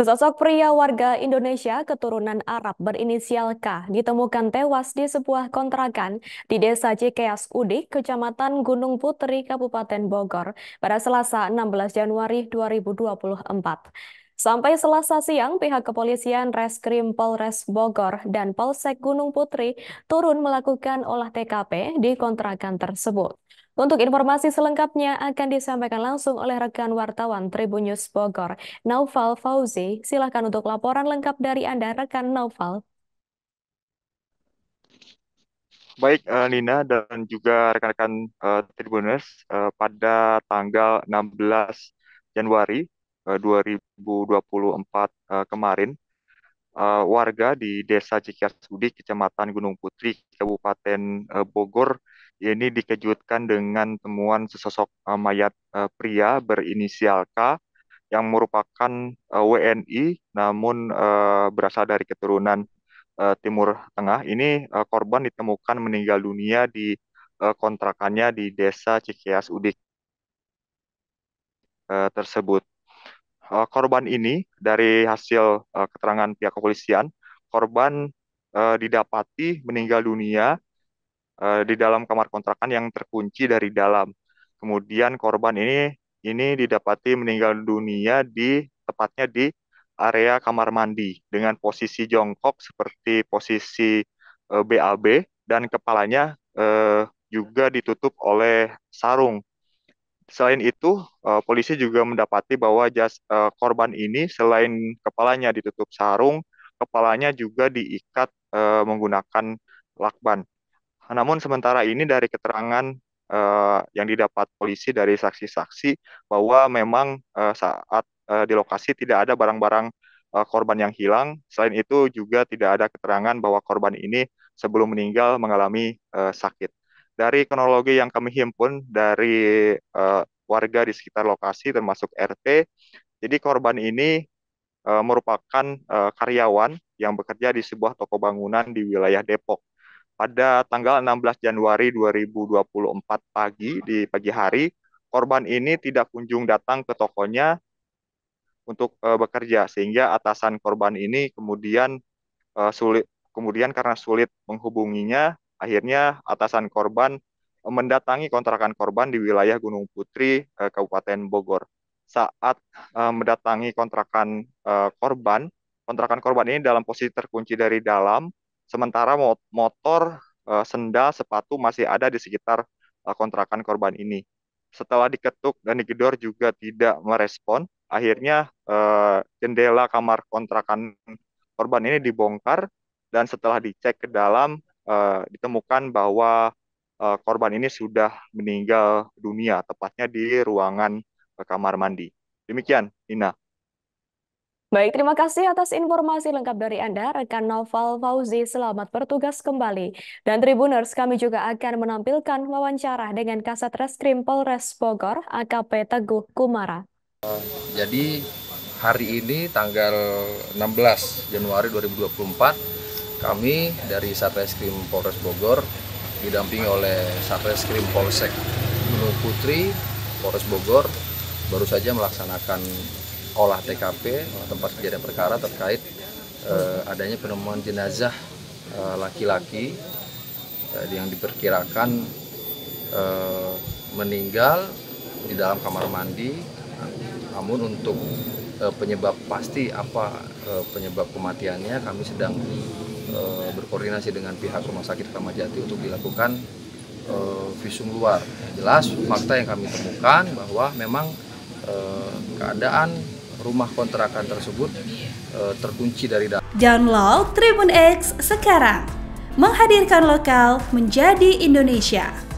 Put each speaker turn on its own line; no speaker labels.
Sesosok pria warga Indonesia keturunan Arab berinisial K ditemukan tewas di sebuah kontrakan di Desa Cikeas Udik, Kecamatan Gunung Putri, Kabupaten Bogor pada Selasa 16 Januari 2024. Sampai Selasa siang, pihak kepolisian Reskrim Polres Bogor dan Polsek Gunung Putri turun melakukan olah TKP di kontrakan tersebut. Untuk informasi selengkapnya akan disampaikan langsung oleh rekan wartawan Tribun News Bogor, Naufal Fauzi. Silahkan untuk laporan lengkap dari Anda, rekan Naufal.
Baik eh, Nina dan juga rekan-rekan uh, eh, Tribuners, uh, eh, pada tanggal 16 Januari uh, 2024 uh, kemarin, uh, warga di Desa Cikiasudi, Kecamatan Gunung Putri, Kabupaten uh, Bogor, Ya, ini dikejutkan dengan temuan sesosok eh, mayat eh, pria berinisial K yang merupakan eh, WNI namun berasal dari keturunan Timur Tengah. Ini korban ditemukan meninggal dunia di kontrakannya di Desa Cikeas Udik tersebut. korban ini dari hasil keterangan pihak kepolisian, korban didapati meninggal dunia Eh, di dalam kamar kontrakan yang terkunci dari dalam. Kemudian korban ini ini didapati meninggal dunia di tepatnya di area kamar mandi dengan posisi jongkok seperti posisi e, eh, BAB dan kepalanya e, juga ditutup oleh sarung. Selain itu, e, polisi juga mendapati bahwa jas e, korban ini selain kepalanya ditutup sarung, kepalanya juga diikat e, menggunakan lakban. Namun sementara ini dari keterangan uh, yang didapat polisi dari saksi-saksi bahwa memang uh, saat uh, di lokasi tidak ada barang-barang uh, korban yang hilang. Selain itu juga tidak ada keterangan bahwa korban ini sebelum meninggal mengalami uh, sakit. Dari kronologi yang kami himpun dari uh, warga di sekitar lokasi termasuk RT, jadi korban ini uh, merupakan uh, karyawan yang bekerja di sebuah toko bangunan di wilayah Depok. Pada tanggal 16 Januari 2024 pagi di pagi hari, korban ini tidak kunjung datang ke tokonya untuk uh, bekerja sehingga atasan korban ini kemudian uh, sulit kemudian karena sulit menghubunginya akhirnya atasan korban eh, mendatangi kontrakan korban di wilayah Gunung Putri uh, Kabupaten Bogor. Saat uh, mendatangi kontrakan uh, korban, kontrakan korban ini dalam posisi terkunci dari dalam Sementara motor, eh, sendal, sepatu masih ada di sekitar eh, kontrakan korban ini. Setelah diketuk dan digedor juga tidak merespon, akhirnya eh, jendela kamar kontrakan korban ini dibongkar dan setelah dicek ke dalam ditemukan bahwa korban ini sudah meninggal dunia, tepatnya di ruangan kamar mandi. Demikian, Ina.
Baik, terima kasih atas informasi lengkap dari Anda, rekan Noval Fauzi. Selamat bertugas kembali. Dan Tribuners, kami juga akan menampilkan wawancara dengan Kasat Reskrim Polres Bogor, AKP Teguh Kumara.
Eh, jadi hari ini tanggal 16 Januari 2024, kami dari Satreskrim Polres Bogor didampingi oleh Satreskrim Polsek Gunung Putri Polres Bogor baru saja melaksanakan olah TKP tempat kejadian perkara terkait eh, adanya penemuan jenazah eh, laki-laki eh, eh, yang diperkirakan eh, meninggal di dalam kamar mandi. Namun untuk eh, penyebab pasti apa eh, penyebab kematiannya kami sedang eh, berkoordinasi dengan pihak Rumah Sakit Kamajati untuk dilakukan eh, visum luar. jelas fakta yang kami temukan bahwa memang eh, keadaan rumah kontrakan tersebut uh, terkunci dari dalam.
Download Tribun X sekarang, menghadirkan lokal menjadi Indonesia.